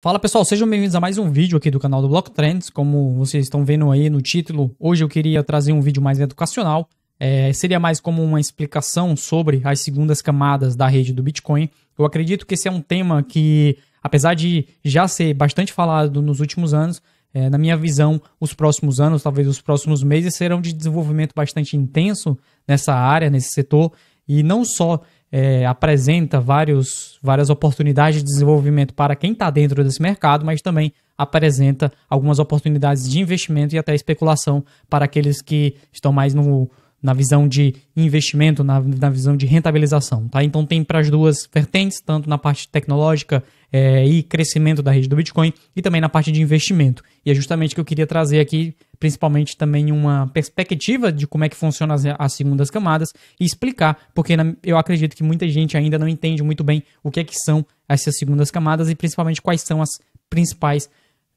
Fala pessoal, sejam bem-vindos a mais um vídeo aqui do canal do Block Trends. Como vocês estão vendo aí no título, hoje eu queria trazer um vídeo mais educacional. É, seria mais como uma explicação sobre as segundas camadas da rede do Bitcoin. Eu acredito que esse é um tema que, apesar de já ser bastante falado nos últimos anos, é, na minha visão, os próximos anos, talvez os próximos meses, serão de desenvolvimento bastante intenso nessa área, nesse setor, e não só é, apresenta vários, várias oportunidades de desenvolvimento para quem está dentro desse mercado, mas também apresenta algumas oportunidades de investimento e até especulação para aqueles que estão mais no, na visão de investimento, na, na visão de rentabilização. Tá? Então tem para as duas vertentes, tanto na parte tecnológica é, e crescimento da rede do Bitcoin e também na parte de investimento. E é justamente o que eu queria trazer aqui, principalmente também uma perspectiva de como é que funciona as, as segundas camadas e explicar, porque na, eu acredito que muita gente ainda não entende muito bem o que é que são essas segundas camadas e principalmente quais são as principais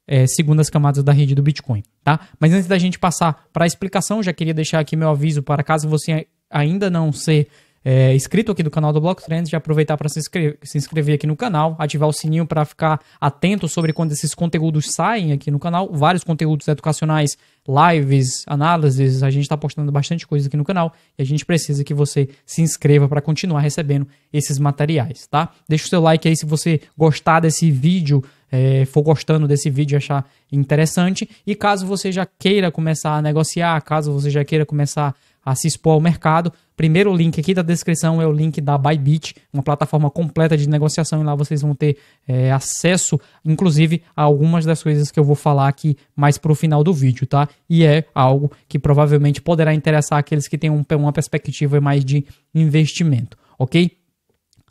é, segundo as camadas da rede do Bitcoin, tá? Mas antes da gente passar para a explicação, já queria deixar aqui meu aviso para caso você ainda não seja é, inscrito aqui do canal do Block Trends, já aproveitar para se, inscrever, se inscrever aqui no canal, ativar o sininho para ficar atento sobre quando esses conteúdos saem aqui no canal. Vários conteúdos educacionais, lives, análises, a gente está postando bastante coisa aqui no canal e a gente precisa que você se inscreva para continuar recebendo esses materiais, tá? Deixa o seu like aí se você gostar desse vídeo é, for gostando desse vídeo e achar interessante. E caso você já queira começar a negociar, caso você já queira começar a se expor ao mercado, primeiro link aqui da descrição é o link da Bybit, uma plataforma completa de negociação, e lá vocês vão ter é, acesso, inclusive, a algumas das coisas que eu vou falar aqui mais para o final do vídeo, tá? E é algo que provavelmente poderá interessar aqueles que têm um, uma perspectiva mais de investimento, ok?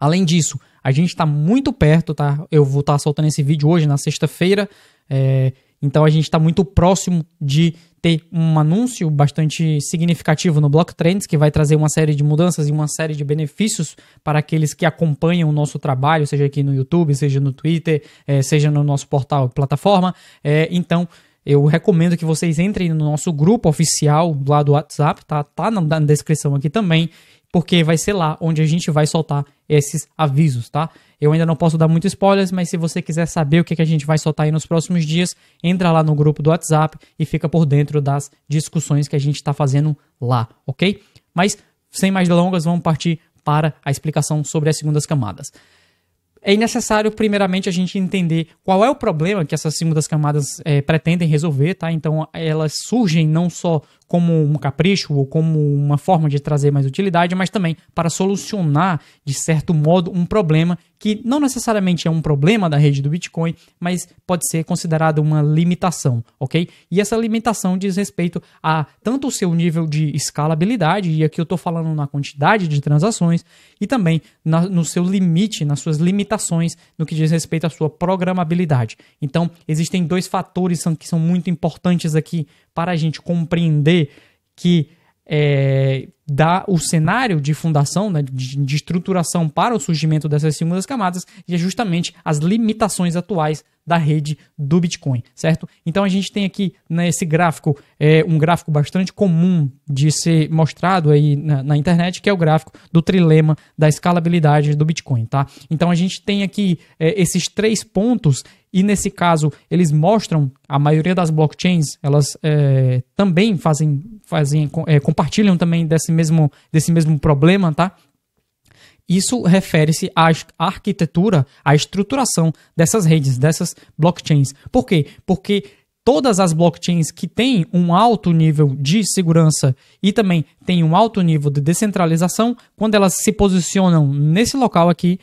Além disso, a gente está muito perto, tá? Eu vou estar tá soltando esse vídeo hoje, na sexta-feira. É, então a gente está muito próximo de ter um anúncio bastante significativo no Block Trends, que vai trazer uma série de mudanças e uma série de benefícios para aqueles que acompanham o nosso trabalho, seja aqui no YouTube, seja no Twitter, é, seja no nosso portal plataforma. É, então. Eu recomendo que vocês entrem no nosso grupo oficial lá do WhatsApp, tá? Tá na, na descrição aqui também porque vai ser lá onde a gente vai soltar esses avisos, tá? Eu ainda não posso dar muitos spoilers, mas se você quiser saber o que, que a gente vai soltar aí nos próximos dias, entra lá no grupo do WhatsApp e fica por dentro das discussões que a gente está fazendo lá, ok? Mas, sem mais delongas, vamos partir para a explicação sobre as segundas camadas. É necessário, primeiramente, a gente entender qual é o problema que essas segundas camadas é, pretendem resolver, tá? Então, elas surgem não só como um capricho ou como uma forma de trazer mais utilidade, mas também para solucionar, de certo modo, um problema que não necessariamente é um problema da rede do Bitcoin, mas pode ser considerado uma limitação, ok? E essa limitação diz respeito a tanto o seu nível de escalabilidade, e aqui eu estou falando na quantidade de transações, e também na, no seu limite, nas suas limitações no que diz respeito à sua programabilidade. Então, existem dois fatores que são muito importantes aqui para a gente compreender que é, dá o cenário de fundação, né, de, de estruturação para o surgimento dessas segundas camadas, e é justamente as limitações atuais da rede do Bitcoin, certo? Então a gente tem aqui nesse né, gráfico é, um gráfico bastante comum de ser mostrado aí na, na internet, que é o gráfico do trilema da escalabilidade do Bitcoin, tá? Então a gente tem aqui é, esses três pontos e nesse caso eles mostram a maioria das blockchains elas é, também fazem fazem é, compartilham também desse mesmo desse mesmo problema tá isso refere-se à arquitetura, à estruturação dessas redes, dessas blockchains. Por quê? Porque todas as blockchains que têm um alto nível de segurança e também têm um alto nível de descentralização, quando elas se posicionam nesse local aqui,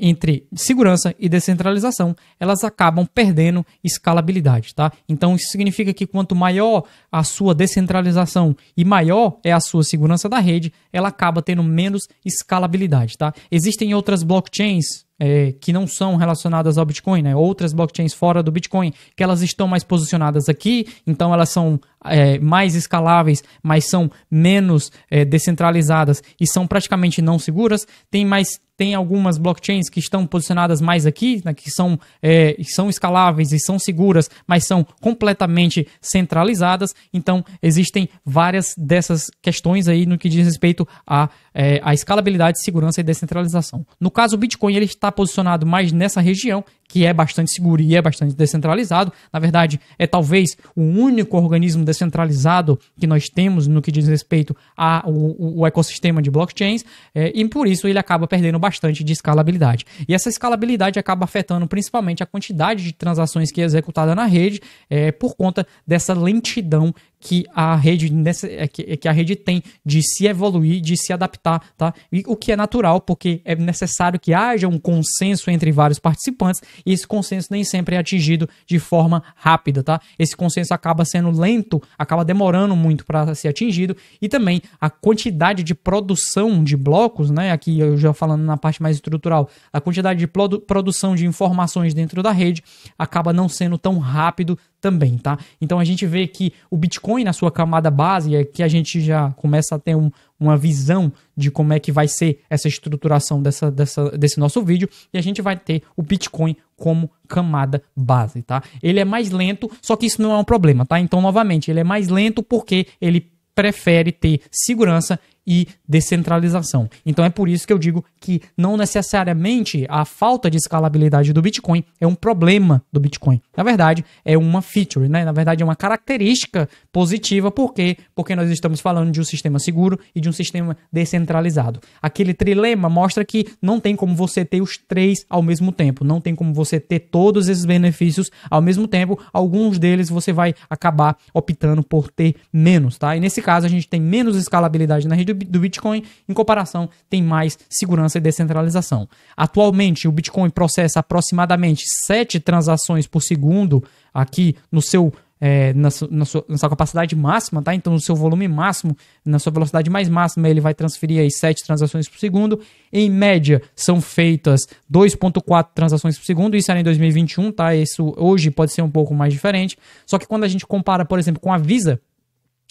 entre segurança e descentralização, elas acabam perdendo escalabilidade, tá? Então isso significa que quanto maior a sua descentralização e maior é a sua segurança da rede, ela acaba tendo menos escalabilidade, tá? Existem outras blockchains é, que não são relacionadas ao Bitcoin, né? Outras blockchains fora do Bitcoin, que elas estão mais posicionadas aqui, então elas são é, mais escaláveis, mas são menos é, descentralizadas e são praticamente não seguras. Tem mais tem algumas blockchains que estão posicionadas mais aqui, né, que são, é, são escaláveis e são seguras, mas são completamente centralizadas. Então, existem várias dessas questões aí no que diz respeito à é, escalabilidade, segurança e descentralização. No caso, o Bitcoin ele está posicionado mais nessa região, que é bastante seguro e é bastante descentralizado. Na verdade, é talvez o único organismo descentralizado que nós temos no que diz respeito ao ecossistema de blockchains, é, e por isso ele acaba perdendo bastante de escalabilidade. E essa escalabilidade acaba afetando principalmente a quantidade de transações que é executada na rede é, por conta dessa lentidão que a rede é é que a rede tem de se evoluir, de se adaptar, tá? E o que é natural, porque é necessário que haja um consenso entre vários participantes, e esse consenso nem sempre é atingido de forma rápida, tá? Esse consenso acaba sendo lento, acaba demorando muito para ser atingido, e também a quantidade de produção de blocos, né? Aqui eu já falando na parte mais estrutural, a quantidade de produ produção de informações dentro da rede acaba não sendo tão rápido, também, tá? Então a gente vê que o Bitcoin na sua camada base, é que a gente já começa a ter um, uma visão de como é que vai ser essa estruturação dessa, dessa, desse nosso vídeo, e a gente vai ter o Bitcoin como camada base, tá? Ele é mais lento, só que isso não é um problema, tá? Então, novamente, ele é mais lento porque ele prefere ter segurança e descentralização. Então é por isso que eu digo que não necessariamente a falta de escalabilidade do Bitcoin é um problema do Bitcoin. Na verdade, é uma feature, né? Na verdade, é uma característica positiva. Por quê? Porque nós estamos falando de um sistema seguro e de um sistema descentralizado. Aquele trilema mostra que não tem como você ter os três ao mesmo tempo. Não tem como você ter todos esses benefícios ao mesmo tempo. Alguns deles você vai acabar optando por ter menos, tá? E nesse caso, a gente tem menos escalabilidade na rede do do Bitcoin, em comparação, tem mais segurança e descentralização. Atualmente, o Bitcoin processa aproximadamente 7 transações por segundo aqui no seu é, na, na, sua, na, sua, capacidade máxima, tá? Então, no seu volume máximo, na sua velocidade mais máxima, ele vai transferir aí 7 transações por segundo. Em média, são feitas 2.4 transações por segundo, isso era em 2021, tá? Isso hoje pode ser um pouco mais diferente. Só que quando a gente compara, por exemplo, com a Visa,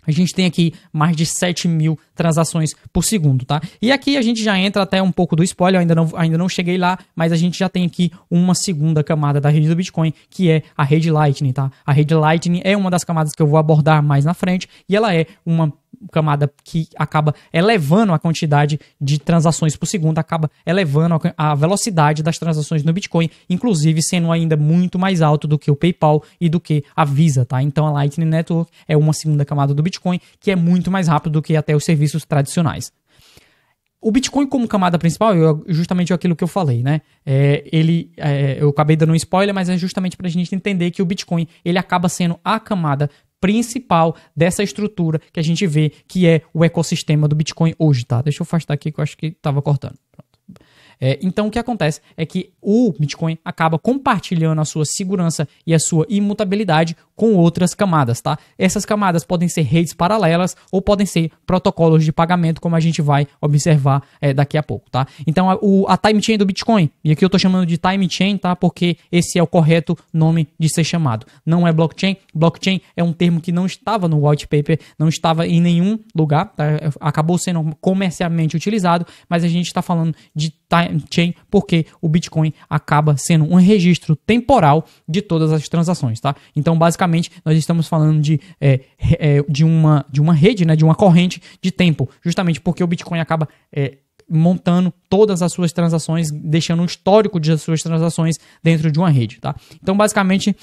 a gente tem aqui mais de 7 mil transações por segundo, tá? E aqui a gente já entra até um pouco do spoiler, ainda não, ainda não cheguei lá, mas a gente já tem aqui uma segunda camada da rede do Bitcoin, que é a rede Lightning, tá? A rede Lightning é uma das camadas que eu vou abordar mais na frente e ela é uma camada que acaba elevando a quantidade de transações por segundo, acaba elevando a velocidade das transações no Bitcoin, inclusive sendo ainda muito mais alto do que o PayPal e do que a Visa, tá? Então a Lightning Network é uma segunda camada do Bitcoin que é muito mais rápido do que até os serviços tradicionais. O Bitcoin como camada principal, eu, justamente aquilo que eu falei, né? É, ele, é, eu acabei dando um spoiler, mas é justamente para a gente entender que o Bitcoin ele acaba sendo a camada principal dessa estrutura que a gente vê que é o ecossistema do Bitcoin hoje, tá? Deixa eu afastar aqui que eu acho que estava cortando. É, então, o que acontece é que o Bitcoin acaba compartilhando a sua segurança e a sua imutabilidade com outras camadas, tá? Essas camadas podem ser redes paralelas ou podem ser protocolos de pagamento, como a gente vai observar é, daqui a pouco, tá? Então, a, o, a time chain do Bitcoin, e aqui eu estou chamando de time chain, tá? Porque esse é o correto nome de ser chamado. Não é blockchain. Blockchain é um termo que não estava no white paper, não estava em nenhum lugar, tá? acabou sendo comercialmente utilizado, mas a gente está falando de time Chain, porque o Bitcoin acaba sendo um registro temporal de todas as transações, tá? Então, basicamente, nós estamos falando de, é, é, de, uma, de uma rede, né, de uma corrente de tempo, justamente porque o Bitcoin acaba é, montando todas as suas transações, deixando um histórico de suas transações dentro de uma rede, tá? Então, basicamente,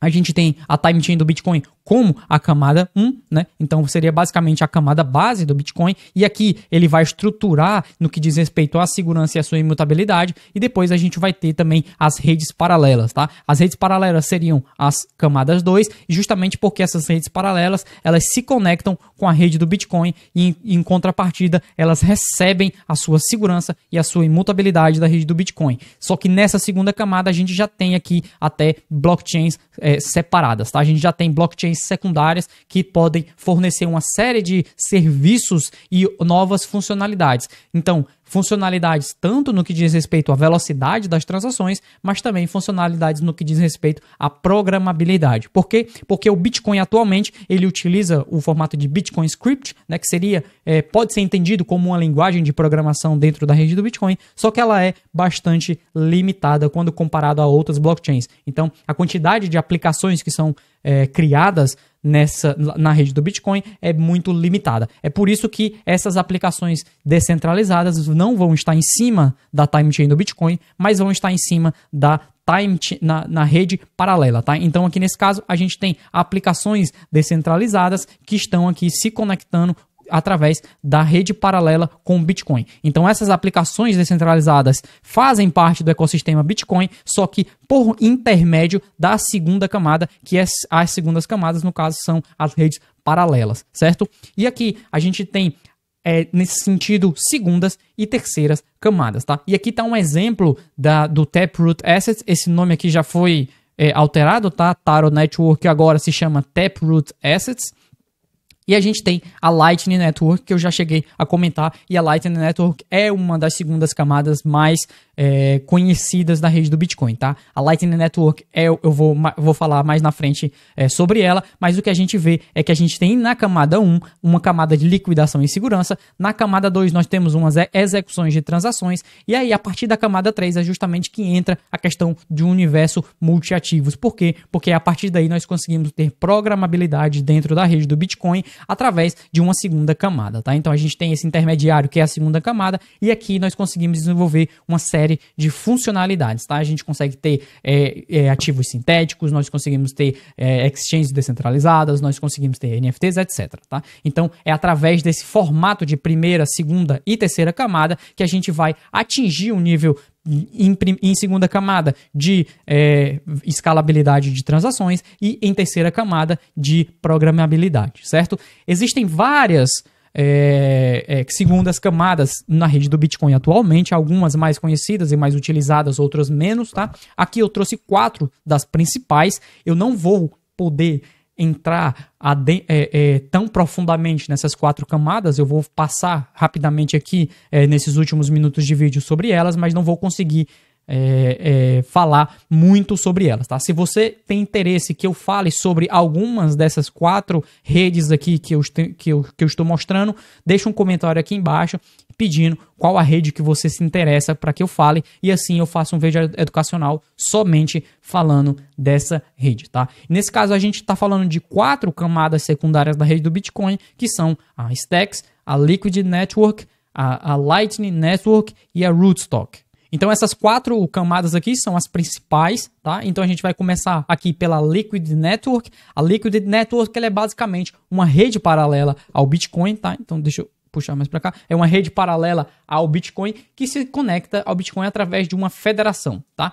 a gente tem a time chain do Bitcoin como a camada 1, né? Então seria basicamente a camada base do Bitcoin e aqui ele vai estruturar no que diz respeito à segurança e à sua imutabilidade e depois a gente vai ter também as redes paralelas, tá? As redes paralelas seriam as camadas 2, justamente porque essas redes paralelas, elas se conectam com a rede do Bitcoin e em contrapartida, elas recebem a sua segurança e a sua imutabilidade da rede do Bitcoin. Só que nessa segunda camada a gente já tem aqui até blockchains é, separadas, tá? A gente já tem blockchains secundárias que podem fornecer uma série de serviços e novas funcionalidades. Então, funcionalidades tanto no que diz respeito à velocidade das transações, mas também funcionalidades no que diz respeito à programabilidade. Por quê? Porque o Bitcoin atualmente ele utiliza o formato de Bitcoin Script, né, que seria é, pode ser entendido como uma linguagem de programação dentro da rede do Bitcoin, só que ela é bastante limitada quando comparado a outras blockchains. Então, a quantidade de aplicações que são é, criadas nessa na rede do Bitcoin é muito limitada. É por isso que essas aplicações descentralizadas não vão estar em cima da chain do Bitcoin, mas vão estar em cima da time na, na rede paralela, tá? Então aqui nesse caso a gente tem aplicações descentralizadas que estão aqui se conectando através da rede paralela com o Bitcoin. Então, essas aplicações descentralizadas fazem parte do ecossistema Bitcoin, só que por intermédio da segunda camada, que é as segundas camadas, no caso, são as redes paralelas, certo? E aqui a gente tem é, nesse sentido, segundas e terceiras camadas, tá? E aqui tá um exemplo da, do Taproot Assets, esse nome aqui já foi é, alterado, tá? Taro Network agora se chama Taproot Assets, e a gente tem a Lightning Network, que eu já cheguei a comentar, e a Lightning Network é uma das segundas camadas mais é, conhecidas da rede do Bitcoin, tá? A Lightning Network, é, eu vou, vou falar mais na frente é, sobre ela, mas o que a gente vê é que a gente tem na camada 1 uma camada de liquidação e segurança, na camada 2 nós temos umas execuções de transações, e aí a partir da camada 3 é justamente que entra a questão de um universo multiativos. Por quê? Porque a partir daí nós conseguimos ter programabilidade dentro da rede do Bitcoin, através de uma segunda camada, tá? Então a gente tem esse intermediário que é a segunda camada e aqui nós conseguimos desenvolver uma série de funcionalidades, tá? A gente consegue ter é, é, ativos sintéticos, nós conseguimos ter é, exchanges descentralizadas, nós conseguimos ter NFTs, etc, tá? Então é através desse formato de primeira, segunda e terceira camada que a gente vai atingir um nível em, em segunda camada, de é, escalabilidade de transações e em terceira camada, de programabilidade, certo? Existem várias. É, é, segundas camadas na rede do Bitcoin atualmente, algumas mais conhecidas e mais utilizadas, outras menos, tá? Aqui eu trouxe quatro das principais. Eu não vou poder entrar é, é, tão profundamente nessas quatro camadas, eu vou passar rapidamente aqui é, nesses últimos minutos de vídeo sobre elas, mas não vou conseguir é, é, falar muito sobre elas, tá? Se você tem interesse que eu fale sobre algumas dessas quatro redes aqui que eu, que eu, que eu estou mostrando, deixa um comentário aqui embaixo pedindo qual a rede que você se interessa para que eu fale e assim eu faço um vídeo educacional somente falando dessa rede, tá? Nesse caso a gente está falando de quatro camadas secundárias da rede do Bitcoin, que são a Stacks, a Liquid Network, a, a Lightning Network e a Rootstock. Então essas quatro camadas aqui são as principais, tá? Então a gente vai começar aqui pela Liquid Network. A Liquid Network ela é basicamente uma rede paralela ao Bitcoin, tá? Então deixa eu puxar mais para cá, é uma rede paralela ao Bitcoin que se conecta ao Bitcoin através de uma federação, tá?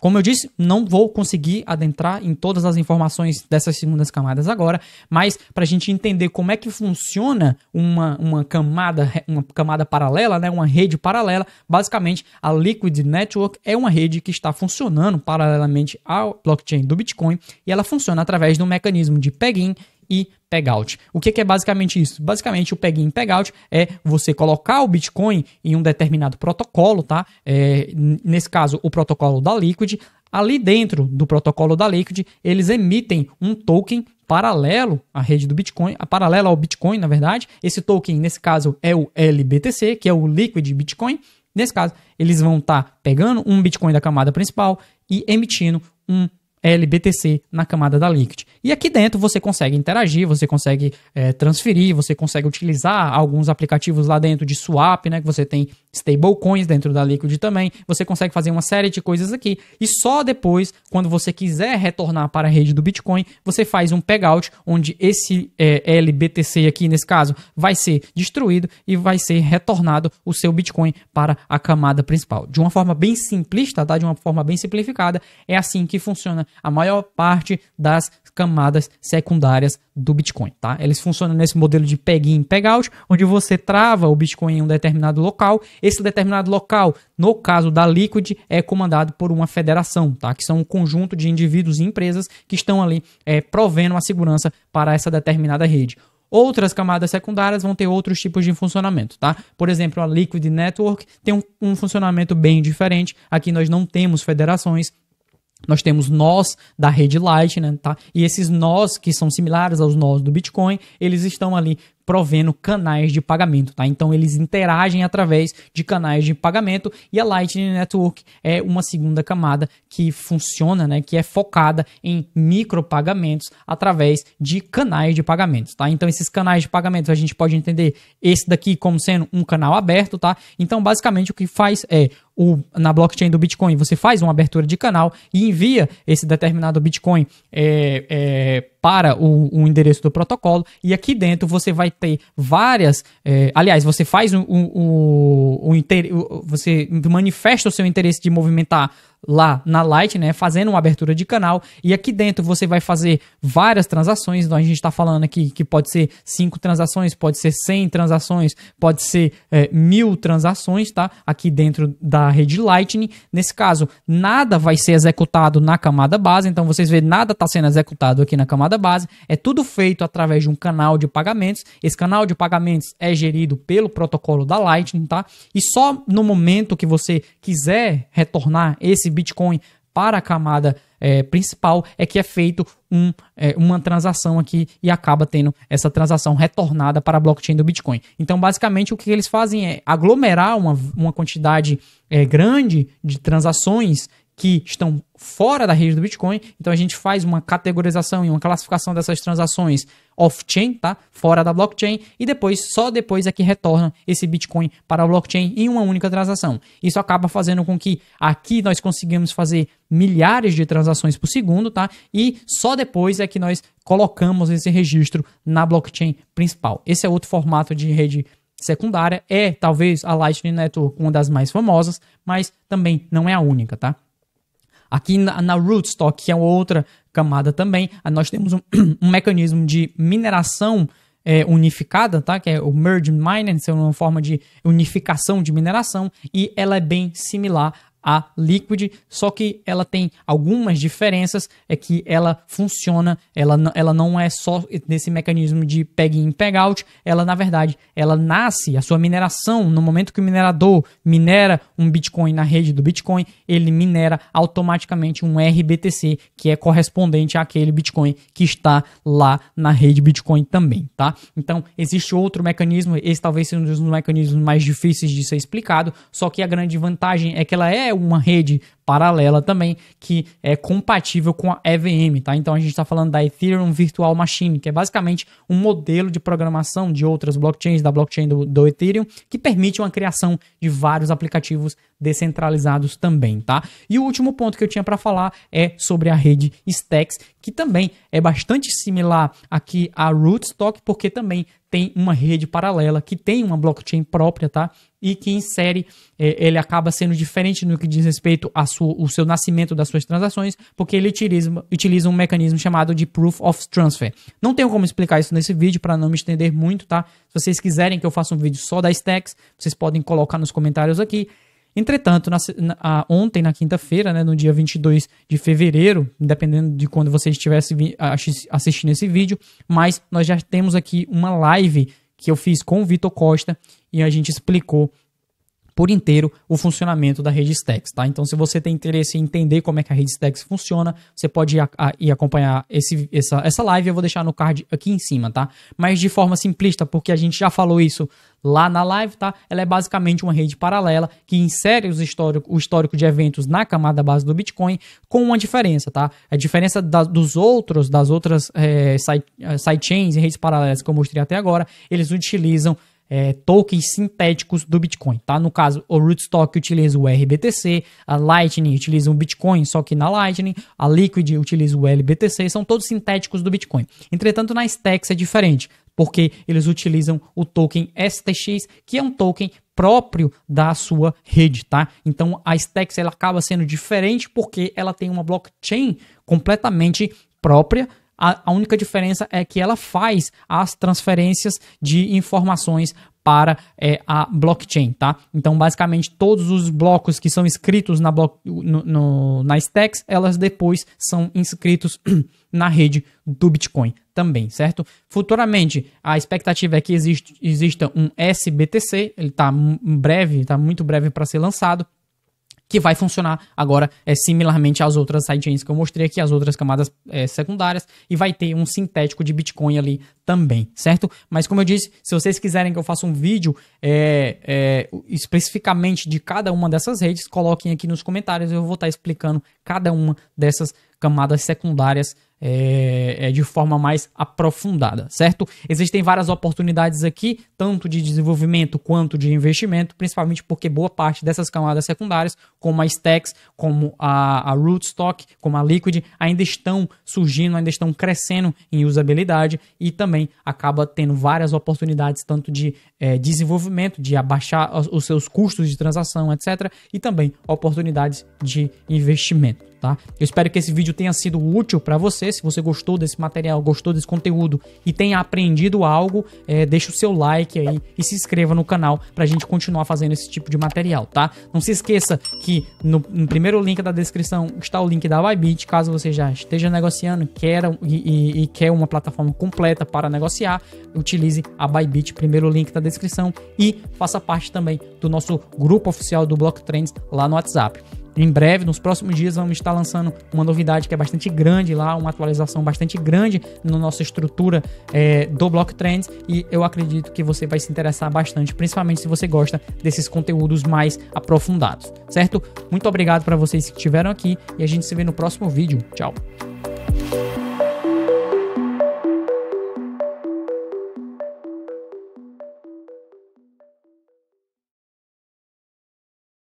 Como eu disse, não vou conseguir adentrar em todas as informações dessas segundas camadas agora, mas para a gente entender como é que funciona uma, uma camada uma camada paralela, né, uma rede paralela, basicamente a Liquid Network é uma rede que está funcionando paralelamente ao blockchain do Bitcoin e ela funciona através de um mecanismo de peg-in e pegout. O que, é basicamente isso? Basicamente, o peg-in e pegout é você colocar o Bitcoin em um determinado protocolo, tá? É, nesse caso, o protocolo da Liquid. Ali dentro do protocolo da Liquid, eles emitem um token paralelo à rede do Bitcoin, a paralelo ao Bitcoin, na verdade. Esse token, nesse caso, é o LBTC, que é o Liquid Bitcoin. Nesse caso, eles vão estar tá pegando um Bitcoin da camada principal e emitindo um LBTC na camada da Liquid. E aqui dentro você consegue interagir, você consegue é, transferir, você consegue utilizar alguns aplicativos lá dentro de swap, né? Que você tem stablecoins dentro da Liquid também. Você consegue fazer uma série de coisas aqui. E só depois, quando você quiser retornar para a rede do Bitcoin, você faz um pegout, onde esse é, LBTC aqui, nesse caso, vai ser destruído e vai ser retornado o seu Bitcoin para a camada principal. De uma forma bem simplista, tá? De uma forma bem simplificada, é assim que funciona a maior parte das camadas secundárias do Bitcoin, tá? Eles funcionam nesse modelo de peg-in, peg-out, onde você trava o Bitcoin em um determinado local. Esse determinado local, no caso da Liquid, é comandado por uma federação, tá? Que são um conjunto de indivíduos e empresas que estão ali é, provendo a segurança para essa determinada rede. Outras camadas secundárias vão ter outros tipos de funcionamento, tá? Por exemplo, a Liquid Network tem um, um funcionamento bem diferente. Aqui nós não temos federações, nós temos nós da rede Light, né, tá? E esses nós que são similares aos nós do Bitcoin, eles estão ali provendo canais de pagamento, tá? Então eles interagem através de canais de pagamento e a Lightning Network é uma segunda camada que funciona, né, que é focada em micropagamentos através de canais de pagamento, tá? Então esses canais de pagamento a gente pode entender esse daqui como sendo um canal aberto, tá? Então basicamente o que faz é o, na blockchain do Bitcoin, você faz uma abertura de canal e envia esse determinado Bitcoin é, é para o, o, endereço do protocolo e aqui dentro você vai ter várias. É, aliás, você faz o, o, o, você manifesta o seu interesse de movimentar lá na Lightning, né, fazendo uma abertura de canal. E aqui dentro você vai fazer várias transações. Então a gente está falando aqui que pode ser 5 transações, pode ser 100 transações, pode ser é, mil transações, tá? Aqui dentro da rede Lightning. Nesse caso, nada vai ser executado na camada base. Então vocês veem, nada está sendo executado aqui na camada base. É tudo feito através de um canal de pagamentos. Esse canal de pagamentos é gerido pelo protocolo da Lightning, tá? E só no momento que você quiser retornar esse esse Bitcoin para a camada é, principal é que é feito um, é, uma transação aqui e acaba tendo essa transação retornada para a blockchain do Bitcoin. Então, basicamente, o que eles fazem é aglomerar uma, uma quantidade é, grande de transações que estão fora da rede do Bitcoin. Então a gente faz uma categorização e uma classificação dessas transações off-chain, tá? Fora da blockchain e depois só depois é que retorna esse Bitcoin para a blockchain em uma única transação. Isso acaba fazendo com que aqui nós conseguimos fazer milhares de transações por segundo, tá? E só depois é que nós colocamos esse registro na blockchain principal. Esse é outro formato de rede secundária, é talvez a Lightning Network uma das mais famosas, mas também não é a única, tá? Aqui na, na rootstock, que é outra camada também, nós temos um, um mecanismo de mineração é, unificada, tá? que é o merge mining, é uma forma de unificação de mineração, e ela é bem similar a Liquid, só que ela tem algumas diferenças, é que ela funciona, ela, ela não é só desse mecanismo de peg-in, peg-out, ela na verdade, ela nasce, a sua mineração, no momento que o minerador minera um Bitcoin na rede do Bitcoin, ele minera automaticamente um RBTC, que é correspondente àquele Bitcoin que está lá na rede Bitcoin também, tá? Então, existe outro mecanismo, esse talvez seja um dos mecanismos mais difíceis de ser explicado, só que a grande vantagem é que ela é é uma rede paralela também que é compatível com a EVM, tá? Então a gente está falando da Ethereum Virtual Machine, que é basicamente um modelo de programação de outras blockchains, da blockchain do, do Ethereum, que permite uma criação de vários aplicativos descentralizados também, tá? E o último ponto que eu tinha para falar é sobre a rede Stacks, que também é bastante similar aqui à Rootstock, porque também tem uma rede paralela, que tem uma blockchain própria, tá? E que insere, é, ele acaba sendo diferente no que diz respeito ao seu nascimento das suas transações, porque ele utiliza, utiliza um mecanismo chamado de Proof of Transfer. Não tenho como explicar isso nesse vídeo para não me estender muito, tá? Se vocês quiserem que eu faça um vídeo só da Stacks, vocês podem colocar nos comentários aqui. Entretanto, na, na, ontem, na quinta-feira, né, no dia 22 de fevereiro, dependendo de quando você estivesse assistindo esse vídeo, mas nós já temos aqui uma live que eu fiz com o Vitor Costa e a gente explicou por inteiro o funcionamento da rede Stacks, tá? Então, se você tem interesse em entender como é que a rede Stacks funciona, você pode ir, a, a, ir acompanhar esse, essa, essa live, eu vou deixar no card aqui em cima, tá? Mas de forma simplista, porque a gente já falou isso lá na live, tá? Ela é basicamente uma rede paralela que insere os histórico, o histórico de eventos na camada base do Bitcoin, com uma diferença, tá? A diferença da, dos outros, das outras é, sidechains side e redes paralelas que eu mostrei até agora, eles utilizam é, tokens sintéticos do Bitcoin, tá? No caso, o Rootstock utiliza o RBTC, a Lightning utiliza o Bitcoin, só que na Lightning, a Liquid utiliza o LBTC, são todos sintéticos do Bitcoin. Entretanto, na Stex é diferente, porque eles utilizam o token STX, que é um token próprio da sua rede, tá? Então, a Stex ela acaba sendo diferente porque ela tem uma blockchain completamente própria a, a única diferença é que ela faz as transferências de informações para é, a blockchain, tá? Então, basicamente, todos os blocos que são escritos na, no, no, na Stacks, elas depois são inscritos na rede do Bitcoin também, certo? Futuramente, a expectativa é que exista um SBTC, ele está breve, está muito breve para ser lançado, que vai funcionar agora é similarmente às outras sidechains que eu mostrei aqui, as outras camadas é, secundárias, e vai ter um sintético de Bitcoin ali também, certo? Mas como eu disse, se vocês quiserem que eu faça um vídeo é, é, especificamente de cada uma dessas redes, coloquem aqui nos comentários, eu vou estar explicando cada uma dessas camadas secundárias é, é, de forma mais aprofundada, certo? Existem várias oportunidades aqui, tanto de desenvolvimento quanto de investimento, principalmente porque boa parte dessas camadas secundárias, como a Stacks, como a, a Rootstock, como a Liquid, ainda estão surgindo, ainda estão crescendo em usabilidade e também acaba tendo várias oportunidades, tanto de é, desenvolvimento, de abaixar os seus custos de transação, etc., e também oportunidades de investimento tá? Eu espero que esse vídeo tenha sido útil para você. Se você gostou desse material, gostou desse conteúdo e tenha aprendido algo, é, deixa o seu like aí e se inscreva no canal para a gente continuar fazendo esse tipo de material, tá? Não se esqueça que no, no primeiro link da descrição está o link da Bybit, caso você já esteja negociando queira, e, e, e quer uma plataforma completa para negociar, utilize a Bybit, primeiro link da descrição e faça parte também do nosso grupo oficial do Block Trends lá no WhatsApp em breve, nos próximos dias, vamos estar lançando uma novidade que é bastante grande lá, uma atualização bastante grande na nossa estrutura é, do Block Trends e eu acredito que você vai se interessar bastante, principalmente se você gosta desses conteúdos mais aprofundados, certo? Muito obrigado para vocês que estiveram aqui e a gente se vê no próximo vídeo. Tchau!